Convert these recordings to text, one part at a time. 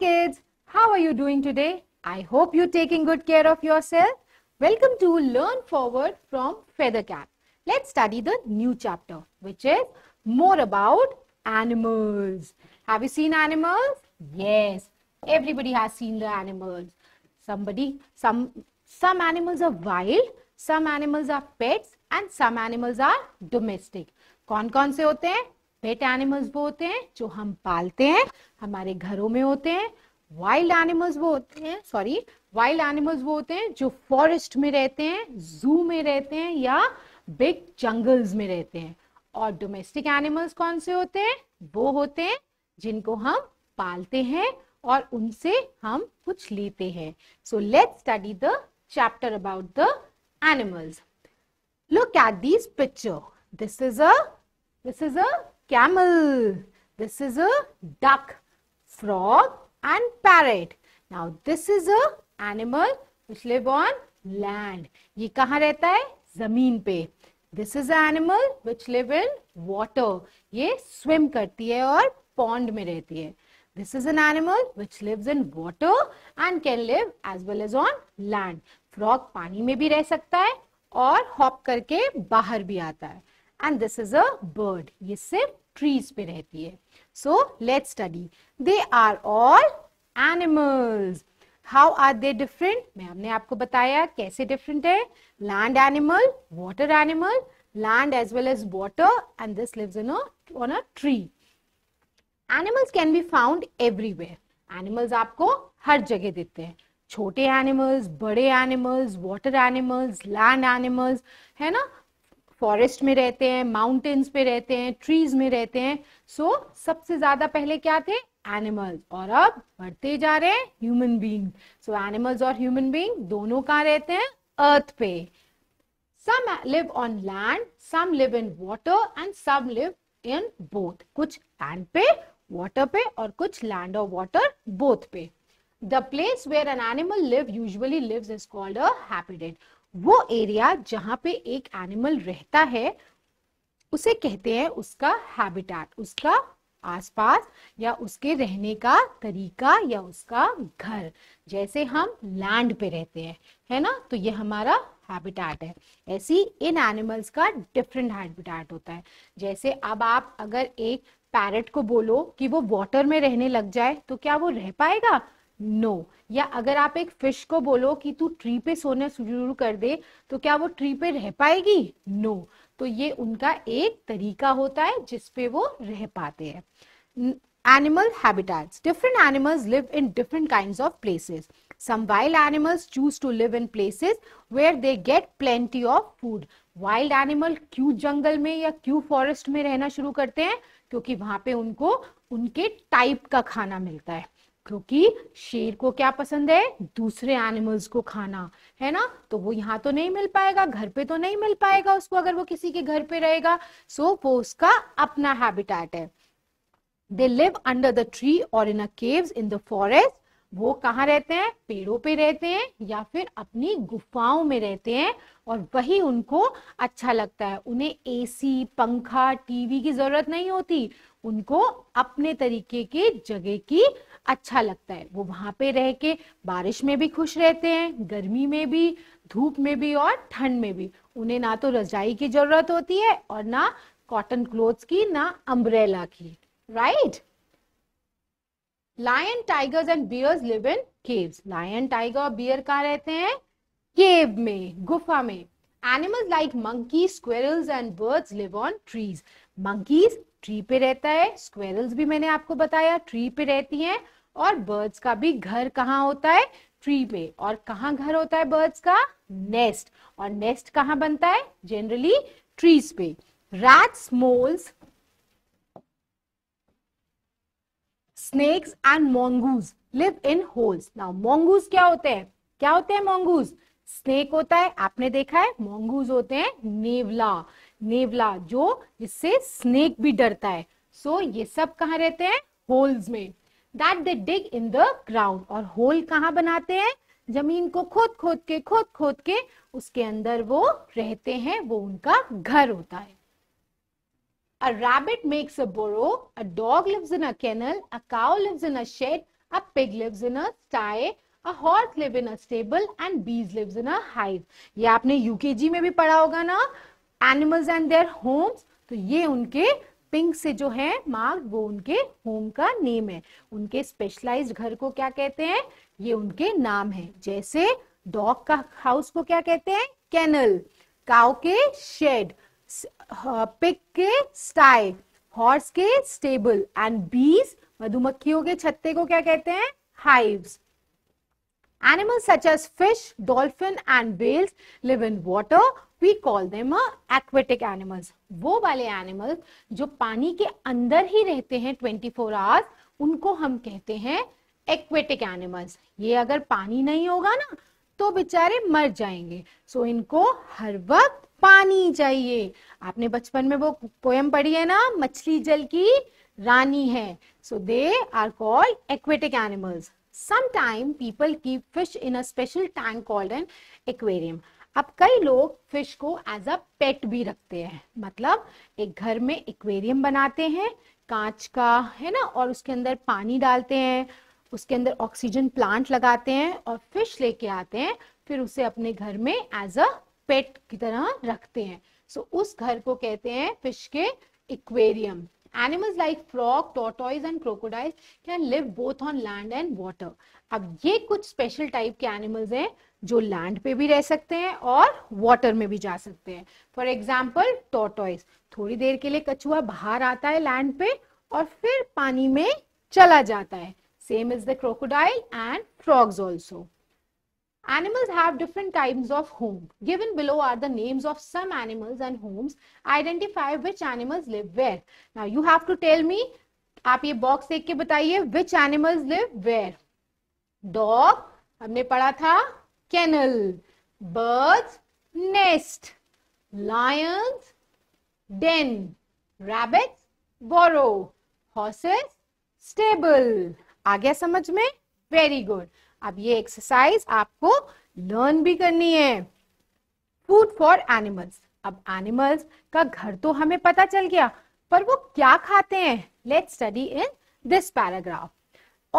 kids. How are you doing today? I hope you're taking good care of yourself. Welcome to Learn Forward from Feathercap. Let's study the new chapter, which is more about animals. Have you seen animals? Yes, everybody has seen the animals. Somebody, some, some animals are wild, some animals are pets and some animals are domestic. कौन कौन se hote hain? Pet animals वो होते हैं जो हम पालते हैं हमारे घरों में होते हैं वाइल्ड एनिमल्स वो होते हैं सॉरी वाइल्ड एनिमल्स वो होते हैं जो फॉरेस्ट में रहते हैं जू में रहते हैं या बिग जंगल्स में रहते हैं और डोमेस्टिक एनिमल्स कौन से होते हैं वो होते हैं जिनको हम पालते हैं और उनसे हम कुछ लेते हैं so let study the chapter about the animals look at this picture this is a this is a camel. This is a duck, frog and parrot. Now this is a animal which live on land. ye kahan rehta hai zameen pe this is a animal which live in water ye swim karti hai aur pond mein rehti hai this is an animal which lives in water and can live as well as on land frog pani mein bhi reh sakta hai और hop करके बाहर भी आता है and this is a bird ये सिर्फ trees पे रहती है so let study they are all animals how are they different मैं हमने आपको बताया कैसे डिफरेंट है land animal water animal land as well as water and this lives in a on a animals animals can be found everywhere animals aapko har jagah dete छोटे animals बड़े animals water animals land animals है ना forest में रहते हैं mountains पे रहते हैं ट्रीज में रहते हैं सो so, सबसे ज्यादा पहले क्या थे एनिमल्स और अब बढ़ते जा रहे हैं ह्यूमन बींग सो एनिमल्स और ह्यूमन बींग दोनों कहाँ रहते हैं अर्थ पे some live on land some live in water and some live in both कुछ लैंड पे वॉटर पे और कुछ लैंड और वॉटर बोथ पे the place where an animal live usually live is called a habitat वो area जहां पे एक एनिमल रहता है उसे कहते हैं उसका हैबिटेट उसका आसपास या उसके रहने का तरीका या उसका घर जैसे हम लैंड पे रहते हैं है ना तो ये हमारा हैबिटेट है ऐसी इन एनिमल्स का डिफरेंट हैबिटेट होता है जैसे अब आप अगर एक पैरट को बोलो कि वो वाटर में रहने लग जाए तो क्या वो रह पाएगा नो या अगर आप एक फिश को बोलो कि तू ट्री पे सोना शुरू कर दे तो क्या वो ट्री पे रह पाएगी नो तो ये उनका एक तरीका होता है जिसपे वो रह पाते हैं animal habitats different animals live in different kind of places some wild animals choose to live in places where they get plenty of food wild animal क्यों जंगल में या क्यों फॉरेस्ट में रहना शुरू करते हैं क्योंकि वहां पे उनको उनके टाइप का खाना मिलता है क्योंकि शेर को क्या पसंद है दूसरे एनिमल्स को खाना है ना तो वो यहाँ तो नहीं मिल पाएगा घर पे तो नहीं मिल पाएगा उसको अगर वो किसी के घर पे रहेगा सो वो उसका अपना हैबिटेट है they live under the tree और in a caves in the forest वो कहाँ रहते हैं पेड़ों पे रहते हैं या फिर अपनी गुफाओं में रहते हैं और वही उनको अच्छा लगता है उन्हें एसी पंखा टीवी की जरूरत नहीं होती उनको अपने तरीके के जगह की अच्छा लगता है वो वहां पे रह के बारिश में भी खुश रहते हैं गर्मी में भी धूप में भी और ठंड में भी उन्हें ना तो रजाई की जरूरत होती है और ना कॉटन क्लोथ्स की ना अम्ब्रेला की right right? Lion tigers and bears live in caves lion tiger और बियर कहाँ रहते हैं केव में गुफा में animals like monkey squirrels and birds live on trees monkeys tree पे रहता है स्क्वेरल्स भी मैंने आपको बताया ट्री पे रहती हैं और बर्ड्स का भी घर कहाँ होता है ट्री पे और कहाँ घर होता है बर्ड्स का नेस्ट और नेस्ट कहाँ बनता है जनरली ट्रीज पे rats moles snakes and mongoose live in holes now mongoose क्या होते हैं क्या होते हैं मोंगूज स्नेक होता है आपने देखा है मोंगूज होते हैं नेवला नेवला जो जिससे स्नेक भी डरता है सो so, ये सब कहा रहते हैं होल्स में that they dig in the ground और होल कहाँ बनाते हैं जमीन को खोद खोद के खोद खोद के उसके अंदर वो रहते हैं वो उनका घर होता है A rabbit makes a burrow, a dog lives in a kennel, a cow lives in a shed, a pig lives in a sty, a horse lives in a stable and bees lives in a hive. ये आपने UKG में भी पढ़ा होगा ना animals and their homes तो ये उनके पिंक से जो है मार्क वो उनके होम का नेम है उनके स्पेशलाइज्ड घर को क्या कहते हैं ये उनके नाम है जैसे डॉग का हाउस को क्या कहते हैं कैनल काउ के शेड पिक के स्टाई हॉर्स के स्टेबल एंड बीज मधुमक्खियों के छत्ते को क्या कहते हैं hives animals such as fish dolphin and whales live in water we call them aquatic animals वो वाले एनिमल्स जो पानी के अंदर ही रहते हैं ट्वेंटी फोर आवर्स उनको हम कहते हैं एक्वेटिक एनिमल्स ये अगर पानी नहीं होगा ना तो बेचारे मर जाएंगे सो so, इनको हर वक्त पानी चाहिए आपने बचपन में वो पोयम पढ़ी है ना मछली जल की रानी है so they are called aquatic animals sometime people keep fish in a special tank called an aquarium अब कई लोग फिश को एज अ पेट भी रखते हैं मतलब एक घर में एक्वेरियम बनाते हैं कांच का है ना और उसके अंदर पानी डालते हैं उसके अंदर ऑक्सीजन प्लांट लगाते हैं और फिश लेके आते हैं फिर उसे अपने घर में एज अ पेट की तरह रखते हैं सो so, उस घर को कहते हैं फिश के aquarium animals like frog tortoise and crocodile can live both on land and water अब ये कुछ स्पेशल टाइप के एनिमल्स हैं जो लैंड पे भी रह सकते हैं और वाटर में भी जा सकते हैं फॉर एग्जाम्पल टोटॉइज थोड़ी देर के लिए कछुआ बाहर आता है लैंड पे और फिर पानी में चला जाता है same is the crocodile and frogs also Animals have different types of home. Given below are the names of some animals and homes. Identify which animals live where. Now you have to tell me, आप ये box देख के बताइए which animals live where. Dog, हमने पढ़ा था kennel. Birds, nest. Lions, den. Rabbits, burrow. Horses, stable. आ गया समझ में? Very good. अब ये एक्सरसाइज आपको लर्न भी करनी है फूड फॉर एनिमल्स अब एनिमल्स का घर तो हमें पता चल गया पर वो क्या खाते हैं let study in this paragraph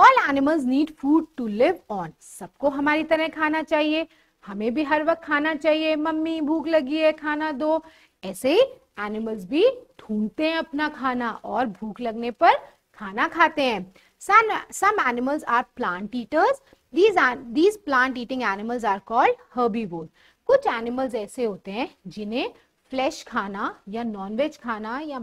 all animals need food to live on सबको हमारी तरह खाना चाहिए हमें भी हर वक्त खाना चाहिए मम्मी भूख लगी है खाना दो ऐसे ही एनिमल्स भी ढूंढते हैं अपना खाना और भूख लगने पर खाना खाते हैं some animals are plant eaters these these plant eating animals are called herbivore कुछ एनिमल्स ऐसे होते हैं जिन्हें फ्लैश खाना या नॉनवेज खाना या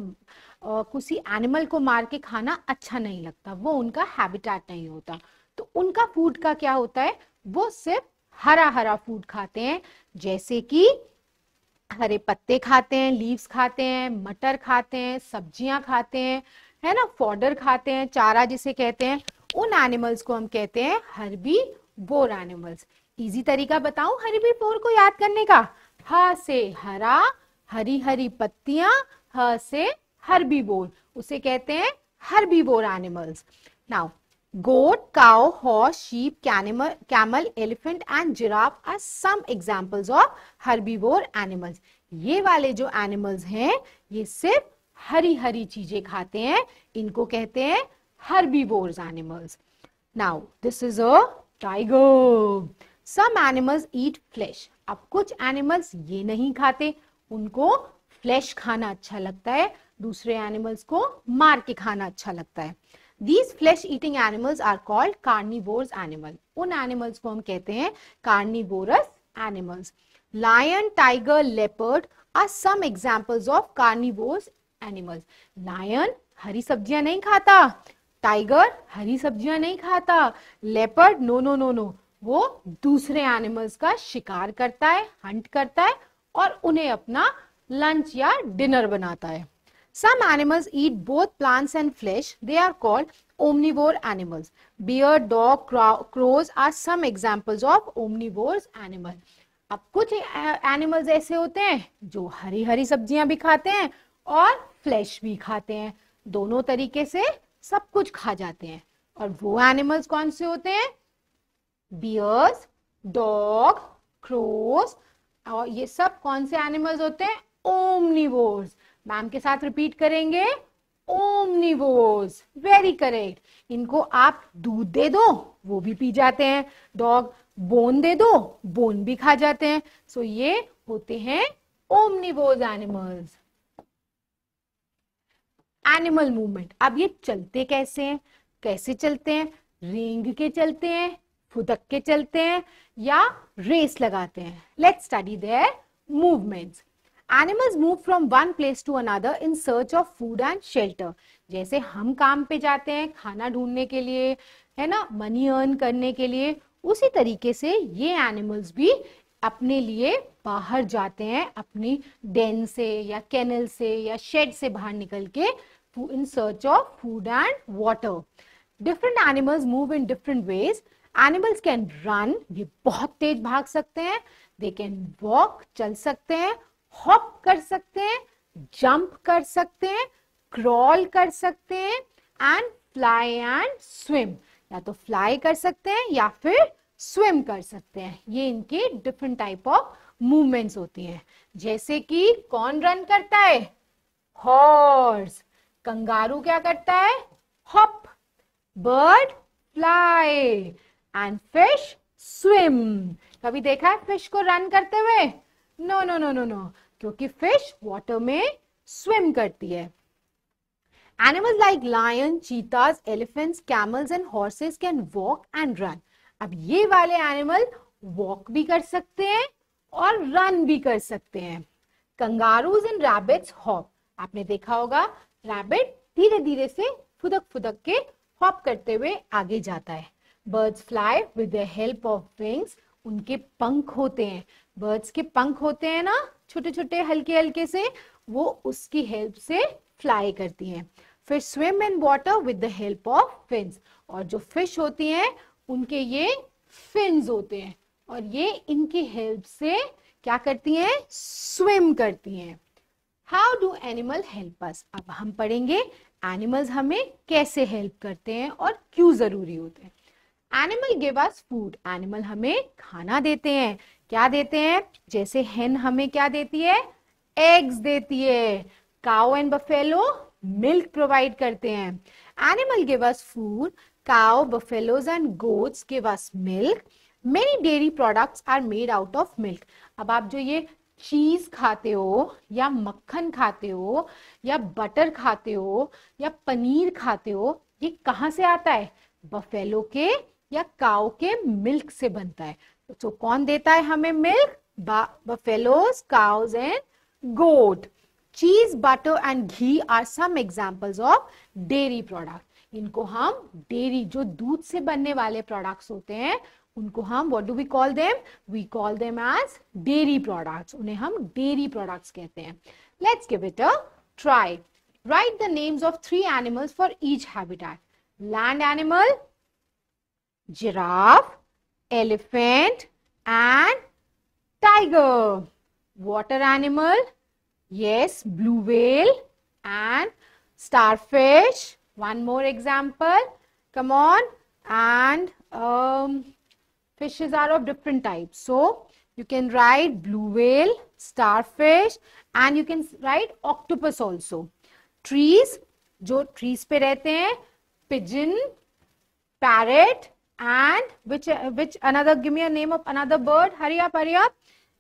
किसी एनिमल को मार के खाना अच्छा नहीं लगता वो उनका हैबिटेट नहीं होता तो उनका फूड का क्या होता है वो सिर्फ हरा हरा फूड खाते हैं जैसे कि हरे पत्ते खाते हैं लीव्स खाते हैं मटर खाते हैं सब्जियां खाते हैं है ना फॉर्डर खाते हैं चारा जिसे कहते हैं उन एनिमल्स को हम कहते हैं हरबी बोर एनिमल्स इजी तरीका बताऊं हरबी बोर को याद करने का ह से हरा हरी हरी पत्तियां ह से हरबी बोर उसे कहते हैं herbivore animals now goat cow horse sheep camel camel elephant and giraffe are some examples of herbivore animals ये वाले जो एनिमल्स हैं ये सिर्फ हरी हरी चीजें खाते हैं इनको कहते हैं herbivores animals. Now, this is a tiger. Some animals eat flesh. अब कुछ animals ये नहीं खाते उनको फ्लैश खाना अच्छा लगता है दूसरे एनिमल्स को मार के खाना अच्छा लगता है these flesh eating animals are called carnivores animal उन एनिमल्स को हम कहते हैं carnivorous animals lion tiger leopard are some examples of carnivores animals lion हरी सब्जियां नहीं खाता टाइगर हरी सब्जियां नहीं खाता leopard no no no no वो दूसरे एनिमल्स का शिकार करता है हंट करता है और उन्हें अपना लंच या डिनर बनाता है some animals eat both plants and flesh they are called omnivore animals bear dog crows are some examples of omnivore animal अब कुछ एनिमल्स ऐसे होते हैं जो हरी हरी सब्जियां भी खाते हैं और फ्लैश भी खाते हैं दोनों तरीके से सब कुछ खा जाते हैं और वो एनिमल्स कौन से होते हैं बियर्स डॉग क्रोस और ये सब कौन से एनिमल्स होते हैं ओमनिवोर्स मैम के साथ रिपीट करेंगे ओमनिवोर्स वेरी करेक्ट इनको आप दूध दे दो वो भी पी जाते हैं डॉग बोन दे दो बोन भी खा जाते हैं सो so ये होते हैं ओमनिवोज एनिमल्स एनिमल मूवमेंट अब ये चलते कैसे हैं कैसे चलते हैं रेंग के चलते हैं फुदक के चलते हैं या रेस लगाते हैं let's study their movements animals move from one place to another in search of food and shelter जैसे हम काम पे जाते हैं खाना ढूंढने के लिए है ना मनी अर्न करने के लिए उसी तरीके से ये एनिमल्स भी अपने लिए बाहर जाते हैं अपनी डेन से या कैनल से या शेड से बाहर निकल के in search of food and water. Different animals move in different ways. Animals can run, ye bahut tez bhag sakte hain They can walk, chal sakte hain Hop kar sakte hain Jump kar sakte hain Crawl kar sakte hain And fly and swim. ya to fly kar sakte hain ya fir swim kar sakte hain ye inke different type of movements hoti hain jaise ki कौन run karta hai horse kangaroo क्या करता है hop bird fly and fish swim कभी देखा है fish को run करते हुए no no no no no क्योंकि फिश वाटर में स्विम करती है animals like lion cheetahs elephants camels and horses can walk and run अब ये वाले एनिमल वॉक भी कर सकते हैं और रन भी कर सकते हैं कंगारूज एंड रैबिट्स हॉप आपने देखा होगा रैबिट धीरे धीरे से फुदक फुदक के हॉप करते हुए आगे जाता है birds fly with the help of wings उनके पंख होते हैं बर्ड्स के पंख होते हैं ना छोटे छोटे हल्के हल्के से वो उसकी हेल्प से फ्लाई करती हैं फिर swim in water with the help of fins और जो फिश होती हैं उनके ये फिन्स होते हैं और ये इनकी हेल्प से क्या करती हैं स्विम करती हैं how do animal help us अब हम पढ़ेंगे एनिमल्स हमें कैसे हेल्प करते हैं और क्यों ज़रूरी होते हैं animal give us food animal हमें खाना देते हैं क्या देते हैं जैसे हेन हमें क्या देती है एग्स देती है cow and buffalo milk provide करते हैं animal give us food cow buffaloes and goats give us milk many dairy products are made out of milk अब आप जो ये चीज खाते हो या मक्खन खाते हो या बटर खाते हो या पनीर खाते हो ये कहाँ से आता है बफेलो के या काओ के मिल्क से बनता है तो कौन देता है हमें milk buffaloes cows and goat cheese butter and ghee are some examples of dairy product इनको हम डेयरी जो दूध से बनने वाले प्रोडक्ट्स होते हैं उनको हम what do we call them we call them as dairy products उन्हें हम डेयरी प्रोडक्ट्स कहते हैं Let's give it a try. write the names of three animals for each habitat land animal giraffe elephant and tiger water animal yes blue whale and starfish one more example come on and um fishes are of different types. So, you can write blue whale, starfish and you can write octopus also. Trees, jo trees पे रहते pigeon, parrot and which which another give me a name of another bird. Hurry up, hurry up.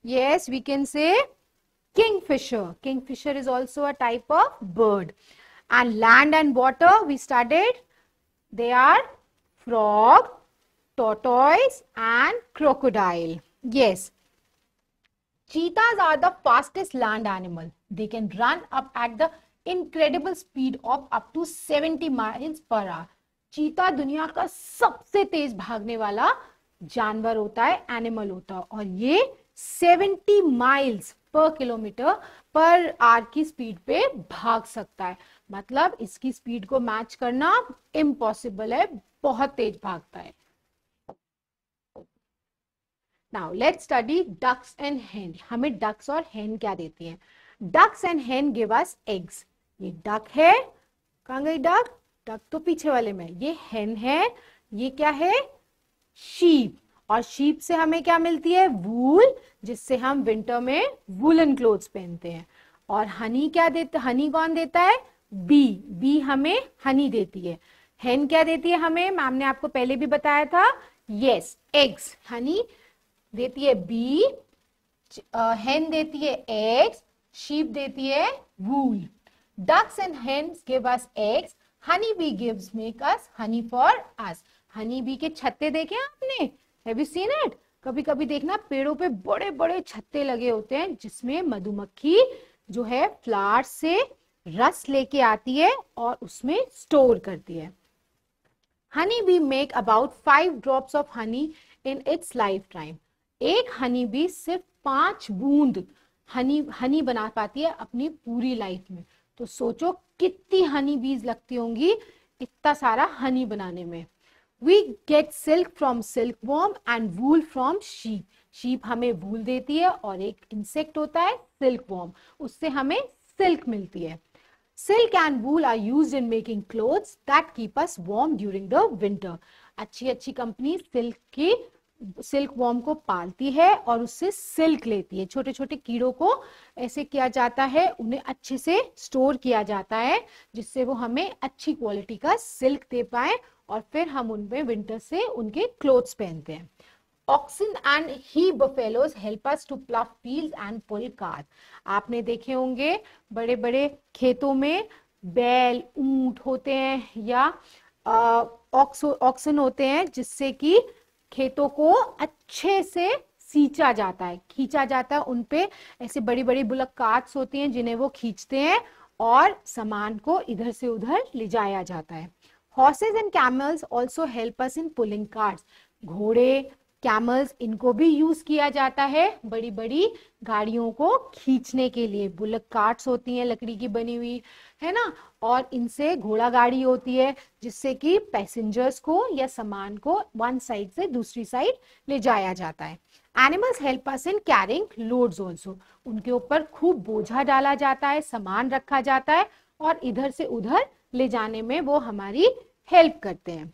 Yes, we can say kingfisher. Kingfisher is also a type of bird. And land and water we studied. They are frog, tortoise and crocodile. Yes, cheetahs are the fastest land animal. They can run up at the incredible speed of up to 70 miles per hour. चीता दुनिया का सबसे तेज भागने वाला जानवर होता है animal होता है और ये 70 माइल्स पर किलोमीटर पर आर की स्पीड पे भाग सकता है मतलब इसकी स्पीड को मैच करना इम्पॉसिबल है बहुत तेज भागता है now let study ducks and hen हमें डक्स और हैन क्या देती हैं ducks and hen give us eggs ये डक है कहाँ गई डक डक तो पीछे वाले में ये हैन है ये क्या है शीप और शीप से हमें क्या मिलती है वूल जिससे हम विंटर में वूलन क्लोथ पहनते हैं और हनी क्या देता हनी कौन देता है बी बी हमें हनी देती है हैन क्या देती है हमें मैम ने आपको पहले भी बताया था यस एग्स हनी देती है बी हेन देती है एग्स शीप देती है wool ducks and hens give us eggs honey bee gives make us honey for us honey bee के छत्ते देखे आपने हैव यू सीन इट कभी कभी देखना पेड़ों पे बड़े बड़े छत्ते लगे होते हैं जिसमें मधुमक्खी जो है फ्लावर से रस लेके आती है और उसमें स्टोर करती है honey bee make about five drops of honey in its life time एक हनी भी सिर्फ पांच बूंद हनी हनी बना पाती है अपनी पूरी लाइफ में तो सोचो कितनी हनी बीज लगती होंगी इतना सारा हनी बनाने में we get silk from silk worm and wool from sheep sheep हमें वूल देती है और एक इंसेक्ट होता है सिल्क वॉर्म उससे हमें सिल्क मिलती है silk and wool are use in making clothes that keep us warm during the winter अच्छी अच्छी कंपनी सिल्क की सिल्क वॉर्म को पालती है और उससे सिल्क लेती है छोटे छोटे कीड़ों को ऐसे किया जाता है उन्हें अच्छे से स्टोर किया जाता है जिससे वो हमें अच्छी क्वालिटी का सिल्क दे पाए और फिर हम उनमें विंटर से उनके क्लोथ्स पहनते हैं oxen and he buffaloes help us to plough field and pull cart आपने देखे होंगे बड़े बड़े खेतों में बैल ऊंट होते हैं या ऑक्सन होते हैं जिससे कि खेतों को अच्छे से सींचा जाता है खींचा जाता है उनपे ऐसे बड़ी बड़ी बुलक काट्स होती हैं जिन्हें वो खींचते हैं और सामान को इधर से उधर ले जाया जाता है horses and camels also help us in pulling carts घोड़े कैमल्स इनको भी यूज किया जाता है बड़ी बड़ी गाड़ियों को खींचने के लिए बुलक कार्ट्स होती हैं लकड़ी की बनी हुई है ना और इनसे घोड़ा गाड़ी होती है जिससे कि पैसेंजर्स को या सामान को वन साइड से दूसरी साइड ले जाया जाता है animals help us in carrying loads also उनके ऊपर खूब बोझा डाला जाता है सामान रखा जाता है और इधर से उधर ले जाने में वो हमारी हेल्प करते हैं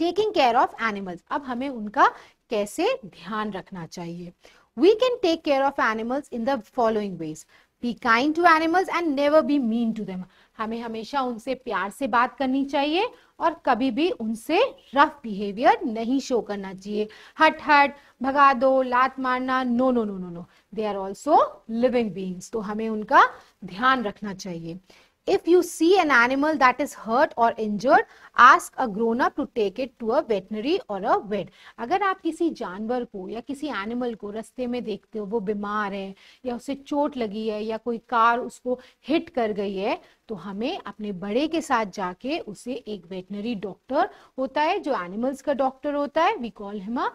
टेकिंग केयर ऑफ एनिमल्स अब हमें उनका कैसे ध्यान रखना चाहिए we can take care of animals in the following ways be kind to animals and never be mean to them हमें हमेशा उनसे प्यार से बात करनी चाहिए और कभी भी उनसे रफ बिहेवियर नहीं शो करना चाहिए हट हट भगा दो लात मारना no no no no no they are also living beings तो हमें उनका ध्यान रखना चाहिए If you see an animal that is hurt or injured, ask a grown up to take it to a veterinary or a vet. अगर आप किसी जानवर को या किसी एनिमल को रास्ते में देखते हो वो बीमार है या उसे चोट लगी है या कोई कार उसको हिट कर गई है तो हमें अपने बड़े के साथ जाके उसे एक वेटनरी डॉक्टर होता है जो एनिमल्स का डॉक्टर होता है we call him a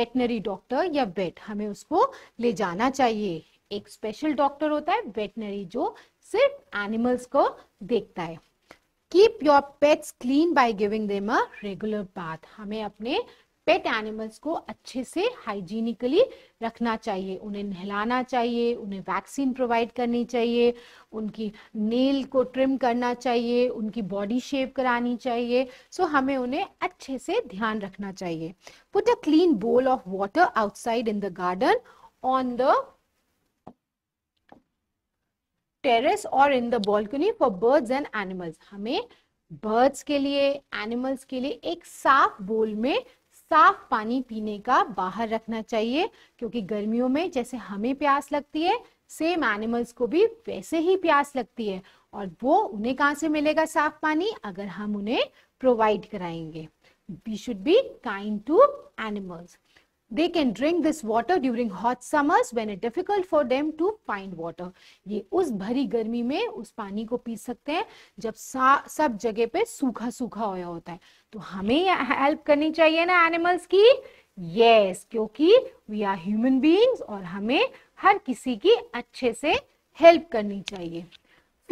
veterinary doctor या वेट हमें उसको ले जाना चाहिए एक स्पेशल डॉक्टर होता है वेटनरी जो सिर्फ एनिमल्स को देखता है keep your pets clean by giving them a regular bath हमें अपने पेट एनिमल्स को अच्छे से हाइजीनिकली रखना चाहिए उन्हें नहलाना चाहिए उन्हें वैक्सीन प्रोवाइड करनी चाहिए उनकी नेल को ट्रिम करना चाहिए उनकी बॉडी शेप करानी चाहिए सो हमें उन्हें अच्छे से ध्यान रखना चाहिए put a clean bowl of water outside in the garden on the terrace और in the balcony for birds and animals हमें बर्ड्स के लिए एनिमल्स के लिए एक साफ बोल में साफ पानी पीने का बाहर रखना चाहिए क्योंकि गर्मियों में जैसे हमें प्यास लगती है सेम एनिमल्स को भी वैसे ही प्यास लगती है और वो उन्हें कहाँ से मिलेगा साफ पानी अगर हम उन्हें प्रोवाइड कराएंगे we should be kind to animals they can drink this water during hot summers when it difficult for them to find water ये उस भरी गर्मी में उस पानी को पी सकते हैं जब सब जगह पे सूखा सूखा होया होता है तो हमें हेल्प करनी चाहिए ना एनिमल्स की यस yes, क्योंकि वी आर ह्यूमन बींग्स और हमें हर किसी की अच्छे से हेल्प करनी चाहिए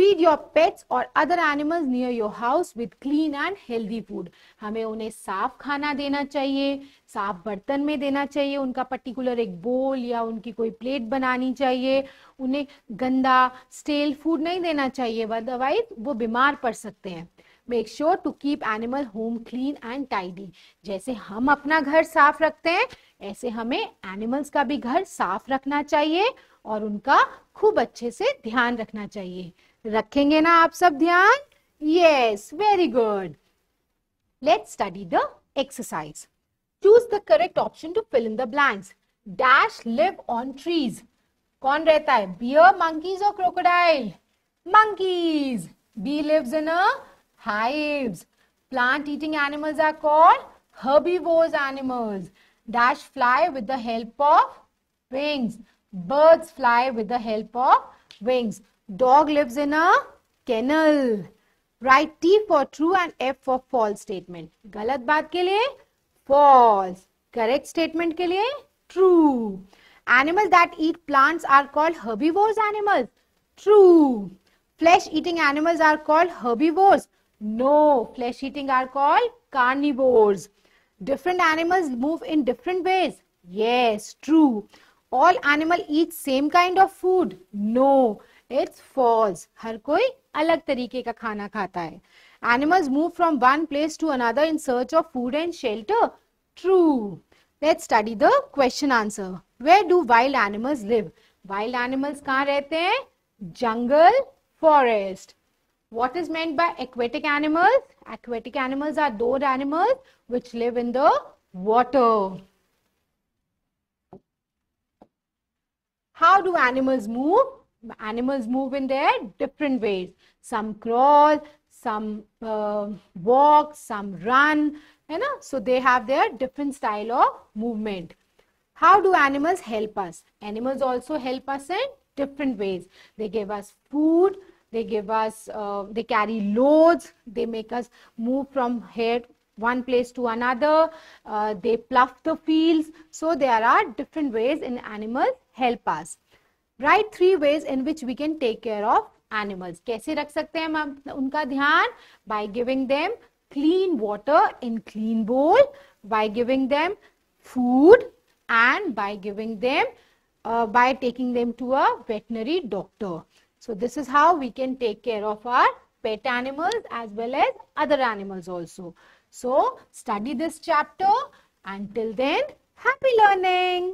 फीड योर पेट्स और other animals near your house with clean and healthy food हमें उन्हें साफ खाना देना चाहिए साफ बर्तन में देना चाहिए उनका पर्टिकुलर एक बोल या उनकी कोई प्लेट बनानी चाहिए उन्हें गंदा स्टेल फूड नहीं देना चाहिए अदरवाइज वो बीमार पड़ सकते हैं make sure to keep animal home clean and tidy जैसे हम अपना घर साफ रखते हैं ऐसे हमें एनिमल्स का भी घर साफ रखना चाहिए और उनका खूब अच्छे से ध्यान रखना चाहिए रखेंगे ना आप सब ध्यान yes very good let study the exercise choose the correct option to fill in the blanks dash live on trees कौन रहता है बियर मंकीज और crocodile monkeys bee lives in a hives plant eating animals are called herbivores animals dash fly with the help of wings birds fly with the help of wings Dog lives in a kennel. Write T for true and F for false statement. गलत बात के लिए false. Correct statement के लिए true. Animals that eat plants are called herbivores animals. True. Flesh eating animals are called herbivores. No. Flesh eating are called carnivores. Different animals move in different ways. Yes. True. All animal eat same kind of food. No. It's false हर कोई अलग तरीके का खाना खाता है animals move from one place to another in search of food and shelter true let's study the question answer where do wild animals live wild animals कहाँ रहते हैं जंगल forest what is meant by aquatic animals aquatic animals are those animals which live in the water how do animals move animals move in their different ways. Some crawl, some uh, walk, some run, you know. So they have their different style of movement. How do animals help us? Animals also help us in different ways. They give us food, they give us, uh, they carry loads, they make us move from here one place to another, uh, they plough the fields. So there are different ways in animals help us. Write three ways in which we can take care of animals. कैसे रख सकते हैं हम उनका ध्यान by giving them clean water in clean bowl by giving them food and by giving them uh, by taking them to a veterinary doctor. So this is how we can take care of our pet animals as well as other animals also. So study this chapter. Until then, happy learning!